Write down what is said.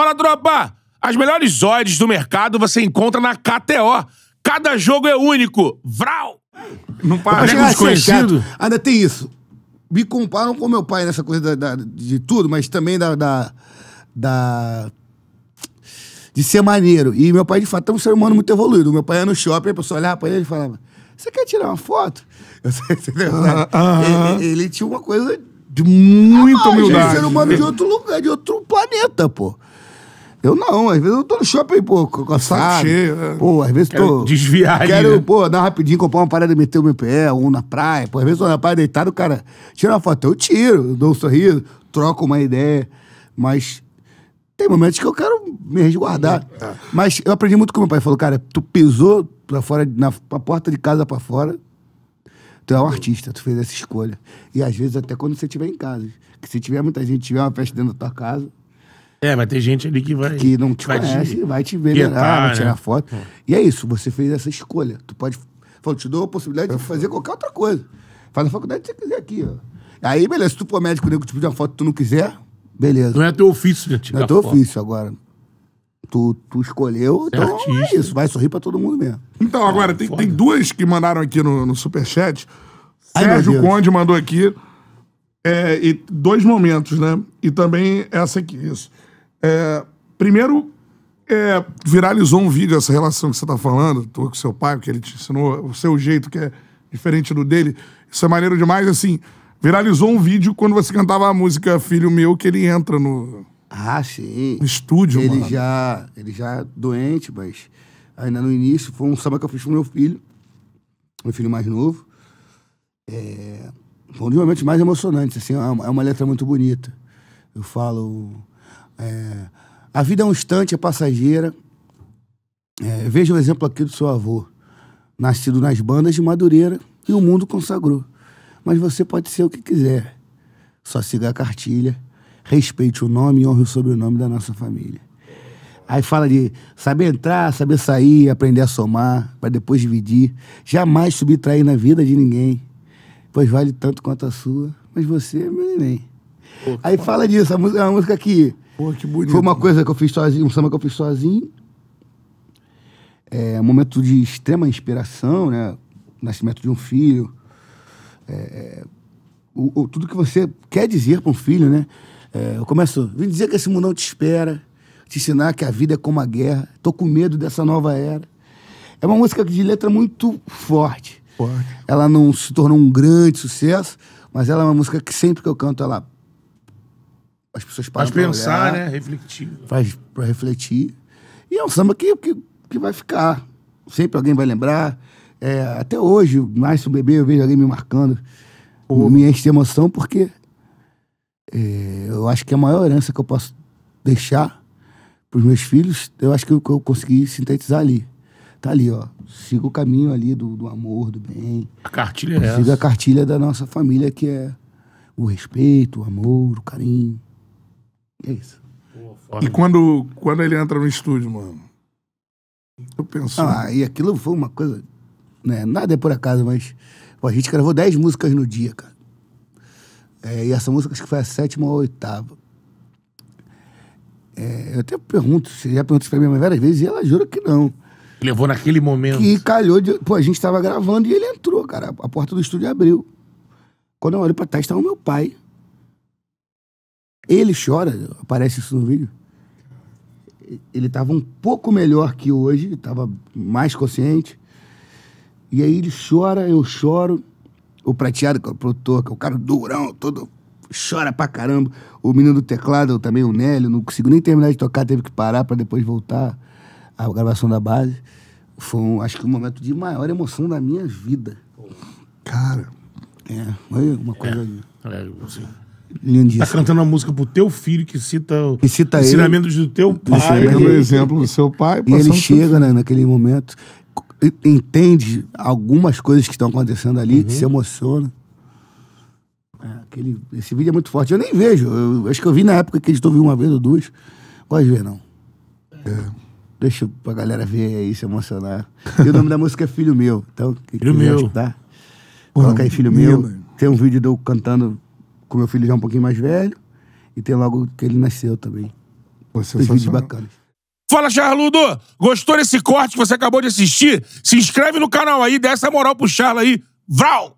Fala, tropa! As melhores odds do mercado você encontra na KTO. Cada jogo é único. Vral! Não para é de desconhecido. Ainda tem isso. Me comparam com meu pai nessa coisa da, da, de tudo, mas também da, da, da de ser maneiro. E meu pai, de fato, é um ser humano muito evoluído. Meu pai ia no shopping, a pessoa olhava pra ele e falava: Você quer tirar uma foto? Sei, ah, ah, ah. ele, ele, tinha uma coisa de muito ah, é humildade. Um ser humano de outro lugar, de outro planeta, pô. Eu não, às vezes eu tô no shopping, pô, com Cheio, né? Pô, às vezes quero tô. Desviar, Quero, né? pô, dar rapidinho, comprar uma parada e meter o meu pé, um na praia. Pô, às vezes eu na praia deitado, o cara tira uma foto, eu tiro, eu dou um sorriso, troco uma ideia. Mas tem momentos que eu quero me resguardar. É. é. Mas eu aprendi muito com meu pai. Ele falou, cara, tu pisou pra fora, na pra porta de casa pra fora, tu é um artista, tu fez essa escolha. E às vezes até quando você estiver em casa. Que se tiver muita gente, tiver uma festa dentro da tua casa é, mas tem gente ali que vai. Que não te vai conhece, te, vai te venerar, ah, vai né? tirar né? foto. É. E é isso, você fez essa escolha. Tu pode. Falou, te dou a possibilidade de fazer qualquer outra coisa. Faz na faculdade que você quiser aqui, ó. Aí, beleza, se tu for médico nego te pedir uma foto que tu não quiser, beleza. Não é teu ofício, né? Não é teu foto. ofício agora. Tu, tu escolheu, é então é isso. Vai sorrir pra todo mundo mesmo. Então, agora, ah, tem, tem duas que mandaram aqui no, no superchat. Ai, Sérgio Conde mandou aqui. é, e dois momentos, né? E também essa aqui, isso. É, primeiro, é, viralizou um vídeo essa relação que você está falando, tu com seu pai, porque ele te ensinou o seu jeito, que é diferente do dele. Isso é maneiro demais, assim. Viralizou um vídeo quando você cantava a música Filho Meu, que ele entra no. Ah, sim. No estúdio, ele mano. Já, ele já é doente, mas ainda no início foi um samba que eu fiz com meu filho, meu filho mais novo. É, foi um dos momentos mais emocionantes, assim, é uma, é uma letra muito bonita. Eu falo é, a vida é um instante, é passageira. É, veja o exemplo aqui do seu avô, nascido nas bandas de Madureira e o mundo consagrou. Mas você pode ser o que quiser. Só siga a cartilha, respeite o nome e honre o sobrenome da nossa família. Aí fala de saber entrar, saber sair, aprender a somar, para depois dividir. Jamais subtrair na vida de ninguém, pois vale tanto quanto a sua, mas você é meu neném. Aí fala disso, a música, é uma música que Pô, que bonito. Foi uma coisa que eu fiz sozinho, um samba que eu fiz sozinho. É um momento de extrema inspiração, né? Nascimento de um filho. É, é o, o, tudo que você quer dizer para um filho, né? É, eu começo, vim dizer que esse mundo não te espera, te ensinar que a vida é como a guerra, tô com medo dessa nova era. É uma música de letra muito forte. forte. Ela não se tornou um grande sucesso, mas ela é uma música que sempre que eu canto, ela as pessoas param Faz pensar, olhar, né? Refletir. Faz pra refletir. E é um samba que, que, que vai ficar. Sempre alguém vai lembrar. É, até hoje, mais um bebê, eu vejo alguém me marcando. Pô. Me enche de emoção porque é, eu acho que é a maior herança que eu posso deixar pros meus filhos, eu acho que eu, que eu consegui sintetizar ali. Tá ali, ó. Siga o caminho ali do, do amor, do bem. A cartilha é Siga a cartilha da nossa família, que é o respeito, o amor, o carinho. É isso. e quando, quando ele entra no estúdio, mano? Eu penso. Ah, e aquilo foi uma coisa. Né, nada é por acaso, mas pô, a gente gravou 10 músicas no dia, cara. É, e essa música acho que foi a sétima ou a oitava. É, eu até pergunto, já pergunto isso pra minha mãe várias vezes e ela jura que não. Levou naquele momento. E calhou de. Pô, a gente tava gravando e ele entrou, cara. A porta do estúdio abriu. Quando eu olho pra trás, tava o meu pai. Ele chora, aparece isso no vídeo. Ele estava um pouco melhor que hoje, estava mais consciente. E aí ele chora, eu choro. O prateado, que é o produtor, que é o cara durão, todo chora pra caramba. O menino do teclado, também o Nélio, não conseguiu nem terminar de tocar, teve que parar para depois voltar à gravação da base. Foi, um, acho que, o um momento de maior emoção da minha vida. Cara, é, foi uma coisa. É, é, assim. Lindíssimo. Tá cantando uma música pro teu filho que cita, que cita ensinamentos ele, do teu pai. Pegando o exemplo do seu pai. E ele chega, né, naquele momento, entende algumas coisas que estão acontecendo ali, uhum. se emociona. É, aquele, esse vídeo é muito forte. Eu nem vejo. Eu, acho que eu vi na época que ele vi uma vez ou duas. Pode ver, não. É deixa pra galera ver aí, se emocionar. E o nome da música é Filho Meu. Então, filho meu. tá coloca aí Filho Meu. Meu. Tem um vídeo de eu cantando com meu filho já um pouquinho mais velho. E tem logo que ele nasceu também. Pô, Os vídeos bacanas. Fala, Charludo! Gostou desse corte que você acabou de assistir? Se inscreve no canal aí, dê essa moral pro Charla aí. Vral!